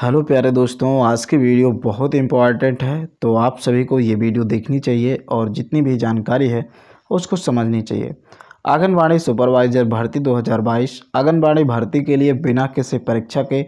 hello प्यारे दोस्तों आज की वीडियो बहुत इम्पॉर्टेंट है तो आप सभी को ये वीडियो देखनी चाहिए और जितनी भी जानकारी है उसको समझनी चाहिए आंगनबाड़ी सुपरवाइज़र भर्ती 2022 आंगनबाड़ी भर्ती के लिए बिना किसी परीक्षा के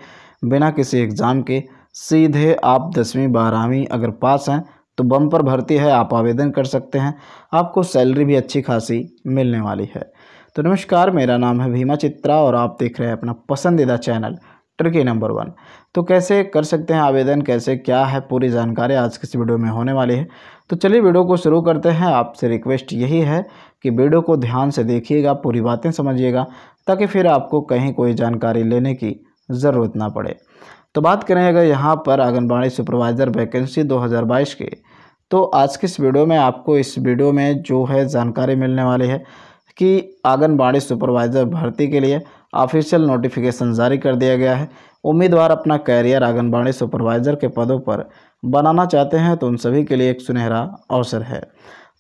बिना किसी एग्ज़ाम के सीधे आप दसवीं बारहवीं अगर पास हैं तो बम पर भर्ती है आप आवेदन कर सकते हैं आपको सैलरी भी अच्छी खासी मिलने वाली है तो नमस्कार मेरा नाम है भीमा चित्रा और आप देख रहे हैं अपना पसंदीदा चैनल ट्रिकी नंबर वन तो कैसे कर सकते हैं आवेदन कैसे क्या है पूरी जानकारी आज किस वीडियो में होने वाली है तो चलिए वीडियो को शुरू करते हैं आपसे रिक्वेस्ट यही है कि वीडियो को ध्यान से देखिएगा पूरी बातें समझिएगा ताकि फिर आपको कहीं कोई जानकारी लेने की ज़रूरत ना पड़े तो बात करें अगर यहाँ पर आंगनबाड़ी सुपरवाइज़र वैकेंसी 2022 की तो आज के इस वीडियो में आपको इस वीडियो में जो है जानकारी मिलने वाली है कि आंगनबाड़ी सुपरवाइज़र भर्ती के लिए ऑफिशियल नोटिफिकेशन जारी कर दिया गया है उम्मीदवार अपना कैरियर आंगनबाड़ी सुपरवाइज़र के पदों पर बनाना चाहते हैं तो उन सभी के लिए एक सुनहरा अवसर है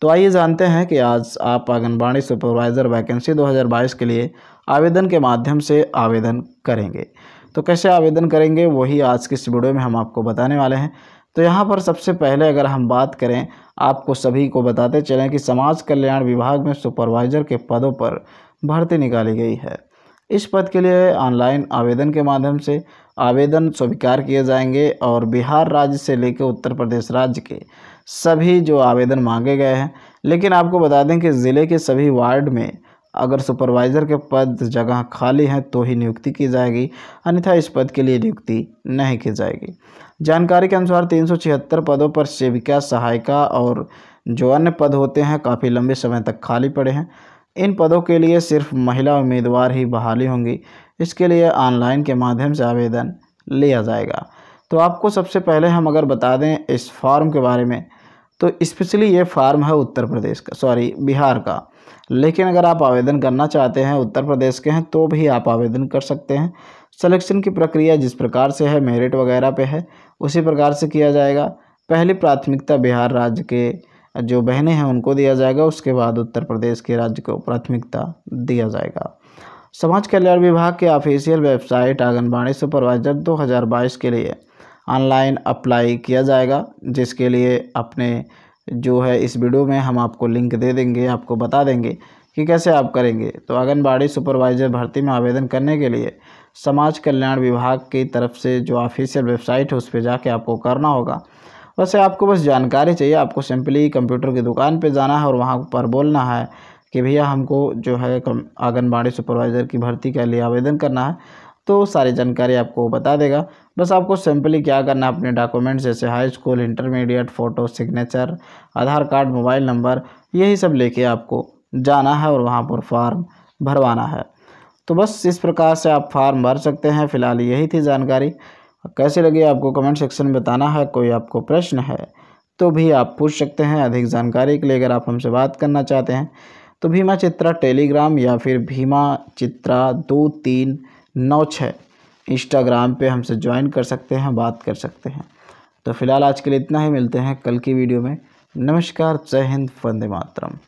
तो आइए जानते हैं कि आज आप आंगनबाड़ी सुपरवाइज़र वैकेंसी 2022 के लिए आवेदन के माध्यम से आवेदन करेंगे तो कैसे आवेदन करेंगे वही आज की इस वीडियो में हम आपको बताने वाले हैं तो यहाँ पर सबसे पहले अगर हम बात करें आपको सभी को बताते चलें कि समाज कल्याण विभाग में सुपरवाइज़र के पदों पर भर्ती निकाली गई है इस पद के लिए ऑनलाइन आवेदन के माध्यम से आवेदन स्वीकार किए जाएंगे और बिहार राज्य से लेकर उत्तर प्रदेश राज्य के सभी जो आवेदन मांगे गए हैं लेकिन आपको बता दें कि ज़िले के सभी वार्ड में अगर सुपरवाइज़र के पद जगह खाली हैं तो ही नियुक्ति की जाएगी अन्यथा इस पद के लिए नियुक्ति नहीं की जाएगी जानकारी के अनुसार तीन पदों पर सेविका सहायिका और जो अन्य पद होते हैं काफ़ी लंबे समय तक खाली पड़े हैं इन पदों के लिए सिर्फ महिला उम्मीदवार ही बहाली होंगी इसके लिए ऑनलाइन के माध्यम से आवेदन लिया जाएगा तो आपको सबसे पहले हम अगर बता दें इस फॉर्म के बारे में तो स्पेशली ये फार्म है उत्तर प्रदेश का सॉरी बिहार का लेकिन अगर आप आवेदन करना चाहते हैं उत्तर प्रदेश के हैं तो भी आप आवेदन कर सकते हैं सिलेक्शन की प्रक्रिया जिस प्रकार से है मेरिट वगैरह पे है उसी प्रकार से किया जाएगा पहली प्राथमिकता बिहार राज्य के जो बहनें हैं उनको दिया जाएगा उसके बाद उत्तर प्रदेश के राज्य को प्राथमिकता दिया जाएगा समाज कल्याण विभाग के ऑफिशियल वेबसाइट आंगनबाड़ी सुपरवाइजर 2022 के लिए ऑनलाइन अप्लाई किया जाएगा जिसके लिए अपने जो है इस वीडियो में हम आपको लिंक दे देंगे आपको बता देंगे कि कैसे आप करेंगे तो आंगनबाड़ी सुपरवाइजर भर्ती में आवेदन करने के लिए समाज कल्याण विभाग की तरफ से जो ऑफिशियल वेबसाइट है उस पर जाके आपको करना होगा वैसे आपको बस जानकारी चाहिए आपको सिंपली कंप्यूटर की दुकान पे जाना है और वहाँ पर बोलना है कि भैया हमको जो है आंगनबाड़ी सुपरवाइज़र की भर्ती के लिए आवेदन करना है तो सारी जानकारी आपको बता देगा बस आपको सिंपली क्या करना है अपने डॉक्यूमेंट्स जैसे high school intermediate photo signature Aadhaar card mobile number यही सब लेके आपको जाना है और वहाँ पर फॉर्म भरवाना है तो बस इस प्रकार से आप फार्म भर सकते हैं फ़िलहाल यही थी जानकारी कैसे लगे आपको कमेंट सेक्शन में बताना है कोई आपको प्रश्न है तो भी आप पूछ सकते हैं अधिक जानकारी के लिए अगर आप हमसे बात करना चाहते हैं तो भीमा चित्रा टेलीग्राम या फिर भीमा चित्रा दो तीन नौ छः इंस्टाग्राम पर हमसे ज्वाइन कर सकते हैं बात कर सकते हैं तो फिलहाल आज के लिए इतना ही मिलते हैं कल की वीडियो में नमस्कार जय हिंद वंदे मातरम